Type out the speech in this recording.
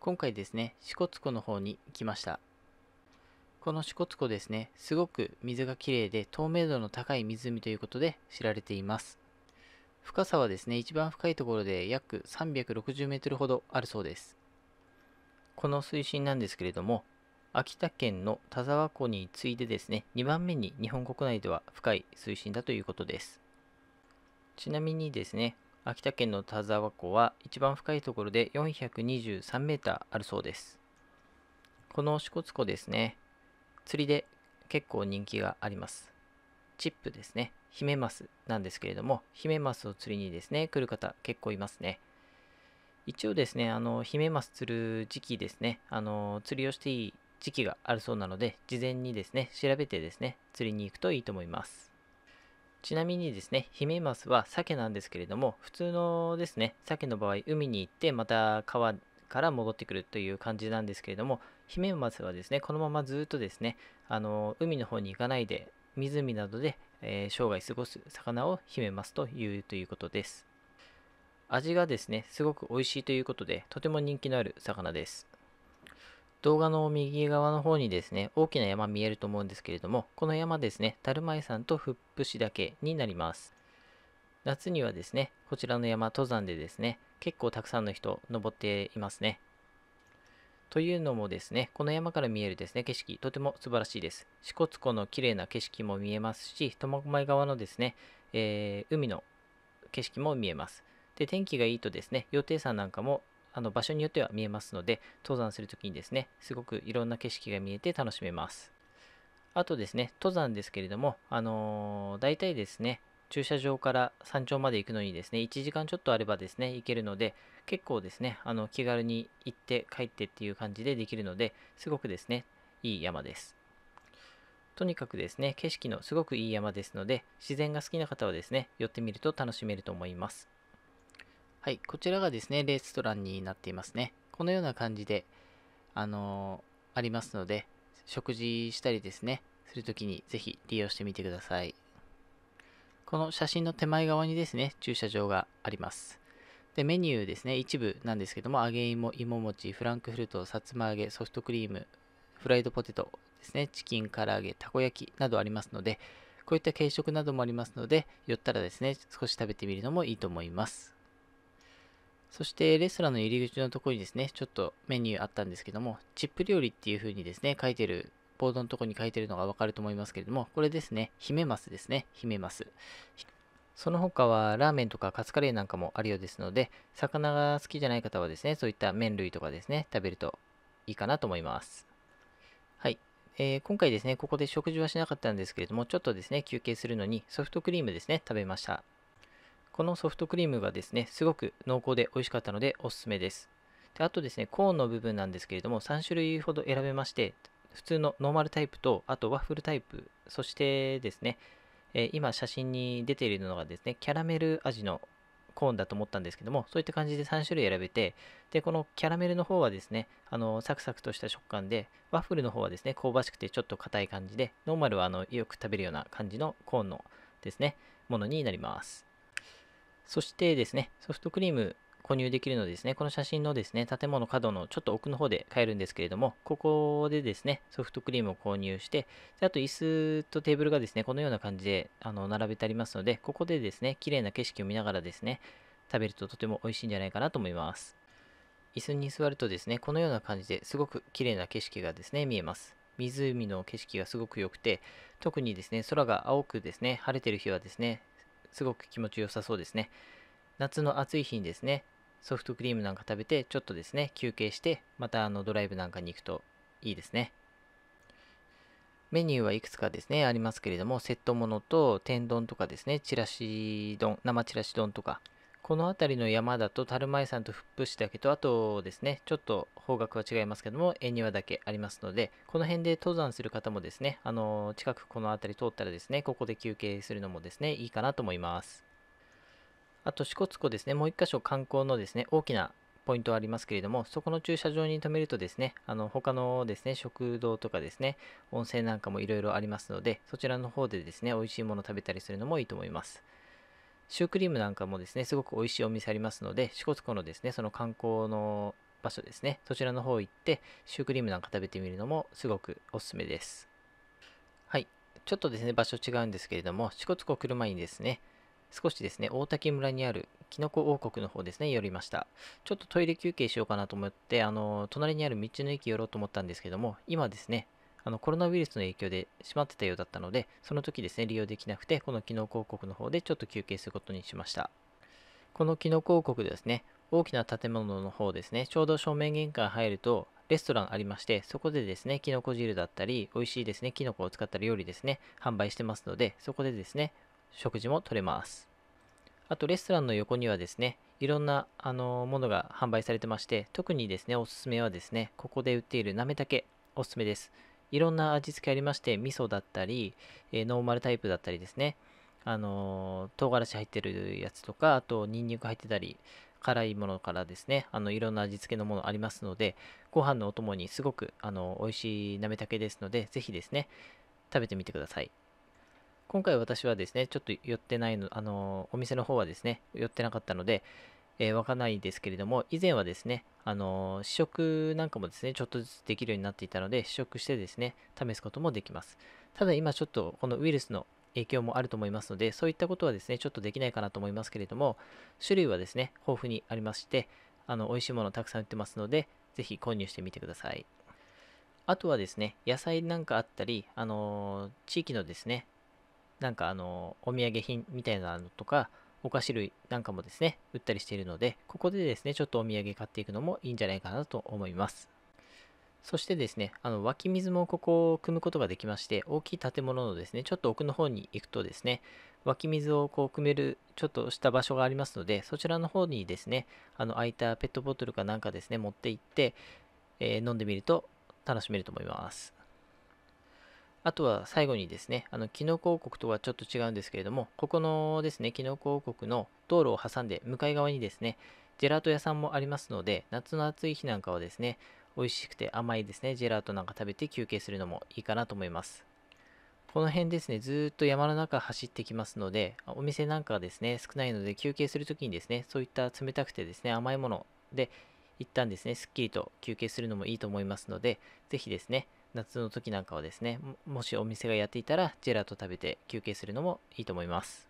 今回ですね、支笏湖の方に来ました。この支笏湖ですね、すごく水がきれいで透明度の高い湖ということで知られています。深さはですね、一番深いところで約360メートルほどあるそうです。この水深なんですけれども、秋田県の田沢湖に次いでですね、2番目に日本国内では深い水深だということです。ちなみにですね、秋田県の田沢湖は一番深いところで423メーターあるそうです。この支笏湖ですね、釣りで結構人気があります。チップですね、ヒメマスなんですけれども、ヒメマスを釣りにですね、来る方結構いますね。一応ですね、あの、ヒメマス釣る時期ですね、あの、釣りをしていい時期があるそうなので、事前にですね、調べてですね、釣りに行くといいと思います。ちなみにですね、ヒメマスは鮭なんですけれども、普通のですね、鮭の場合、海に行って、また川から戻ってくるという感じなんですけれども、ヒメマスはですね、このままずっとですね、あの海の方に行かないで、湖などで、えー、生涯過ごす魚をヒメマスというということです。味がですね、すごく美味しいということで、とても人気のある魚です。動画の右側の方にですね、大きな山見えると思うんですけれども、この山ですね、樽前山とフップ市岳になります。夏にはですね、こちらの山、登山でですね、結構たくさんの人登っていますね。というのもですね、この山から見えるですね、景色、とても素晴らしいです。支笏湖の綺麗な景色も見えますし、苫小牧側のですね、えー、海の景色も見えます。で、天気がいいとですね、予定山なんかもあの場所によっては見えますので、登山するときにですね、すごくいろんな景色が見えて楽しめます。あとですね、登山ですけれども、あのー、大体ですね、駐車場から山頂まで行くのにですね、1時間ちょっとあればですね、行けるので、結構ですね、あの気軽に行って帰ってっていう感じでできるので、すごくですね、いい山です。とにかくですね、景色のすごくいい山ですので、自然が好きな方はですね、寄ってみると楽しめると思います。はい、こちらがですね、レストランになっていますね。このような感じで、あのー、ありますので、食事したりですね、するときにぜひ利用してみてください。この写真の手前側にですね、駐車場があります。で、メニューですね、一部なんですけども、揚げ芋、芋餅、フランクフルト、さつま揚げ、ソフトクリーム、フライドポテトですね、チキン、唐揚げ、たこ焼きなどありますので、こういった軽食などもありますので、寄ったらですね、少し食べてみるのもいいと思います。そしてレストランの入り口のところにですね、ちょっとメニューあったんですけども、チップ料理っていう風にですね、書いてる、ボードのところに書いてるのがわかると思いますけれども、これですね、ヒメマスですね、ヒメマス。その他はラーメンとかカツカレーなんかもあるようですので、魚が好きじゃない方はですね、そういった麺類とかですね、食べるといいかなと思います。はい。えー、今回ですね、ここで食事はしなかったんですけれども、ちょっとですね、休憩するのにソフトクリームですね、食べました。このソフトクリームがですね、すごく濃厚で美味しかったのでおすすめです。であとですね、コーンの部分なんですけれども、3種類ほど選べまして、普通のノーマルタイプと、あとワッフルタイプ、そしてですね、えー、今写真に出ているのがですね、キャラメル味のコーンだと思ったんですけども、そういった感じで3種類選べて、で、このキャラメルの方はですね、あの、サクサクとした食感で、ワッフルの方はですね、香ばしくてちょっと硬い感じで、ノーマルはあのよく食べるような感じのコーンのですね、ものになります。そしてですね、ソフトクリーム購入できるのですね、この写真のですね、建物角のちょっと奥の方で買えるんですけれども、ここでですね、ソフトクリームを購入して、であと椅子とテーブルがですね、このような感じであの並べてありますので、ここでですね、綺麗な景色を見ながらですね、食べるととても美味しいんじゃないかなと思います。椅子に座るとですね、このような感じですごく綺麗な景色がですね、見えます。湖の景色がすごく良くて、特にですね、空が青くですね、晴れてる日はですね、すごく気持ちよさそうですね。夏の暑い日にですね、ソフトクリームなんか食べて、ちょっとですね、休憩して、またあのドライブなんかに行くといいですね。メニューはいくつかですね、ありますけれども、セットものと天丼とかですね、ちらし丼、生ちらし丼とか、この辺りの山だと樽前山と福布市だけとあとですねちょっと方角は違いますけども縁庭だけありますのでこの辺で登山する方もですねあの近くこの辺り通ったらですねここで休憩するのもですねいいかなと思いますあと支笏湖ですねもう1箇所観光のですね大きなポイントはありますけれども、そこの駐車場に停めるとですね、あの他のですね、食堂とかですね、温泉なんかもいろいろありますので、そちらの方でですね、美味しいもの食べたりするのもいいと思います。シュークリームなんかもですね、すごく美味しいお店ありますので、支笏湖のですね、その観光の場所ですね、そちらの方行って、シュークリームなんか食べてみるのもすごくおすすめです。はい。ちょっとですね、場所違うんですけれども、支笏湖来る前にですね、少しですね、大滝村にあるきのこ王国の方ですね、寄りました。ちょっとトイレ休憩しようかなと思って、あの、隣にある道の駅寄ろうと思ったんですけども、今ですね、あのコロナウイルスの影響で閉まってたようだったので、その時ですね、利用できなくて、この機能広告の方でちょっと休憩することにしました。この機能広告でですね、大きな建物の方ですね、ちょうど正面玄関入ると、レストランありまして、そこでですね、きのこ汁だったり、美味しいですね、きのこを使った料理ですね、販売してますので、そこでですね、食事も取れます。あと、レストランの横にはですね、いろんなあのものが販売されてまして、特にですね、おすすめはですね、ここで売っているなめたけ、おすすめです。いろんな味付けありまして、味噌だったり、えー、ノーマルタイプだったりですね、あのー、唐辛子入ってるやつとか、あとニンニク入ってたり、辛いものからですね、あのいろんな味付けのものありますので、ご飯のお供にすごくあの美味しいなめたけですので、ぜひですね、食べてみてください。今回私はですね、ちょっと寄ってないの、あのー、お店の方はですね、寄ってなかったので、えー、わかんないですけれども、以前はですね、あの試食なんかもですね、ちょっとずつできるようになっていたので、試食してですね、試すこともできます。ただ今ちょっとこのウイルスの影響もあると思いますので、そういったことはですね、ちょっとできないかなと思いますけれども、種類はですね、豊富にありまして、あの美味しいものたくさん売ってますので、ぜひ購入してみてください。あとはですね、野菜なんかあったり、あの地域のですね、なんかあのお土産品みたいなのとか、お菓子類なんかもですね、売ったりしているので、ここでですね、ちょっとお土産買っていくのもいいんじゃないかなと思います。そしてですね、あの湧き水もここを汲むことができまして、大きい建物のですね、ちょっと奥の方に行くとですね、湧き水をこう汲めるちょっとした場所がありますので、そちらの方にですね、あの空いたペットボトルかなんかですね、持って行って、えー、飲んでみると楽しめると思います。あとは最後にですね、あの、キノコ王国とはちょっと違うんですけれども、ここのですね、キノコ王国の道路を挟んで向かい側にですね、ジェラート屋さんもありますので、夏の暑い日なんかはですね、美味しくて甘いですね、ジェラートなんか食べて休憩するのもいいかなと思います。この辺ですね、ずっと山の中走ってきますので、お店なんかはですね、少ないので休憩するときにですね、そういった冷たくてですね、甘いもので、一旦ですね、すっきりと休憩するのもいいと思いますので、ぜひですね、夏の時なんかはですねもしお店がやっていたらジェラート食べて休憩するのもいいと思います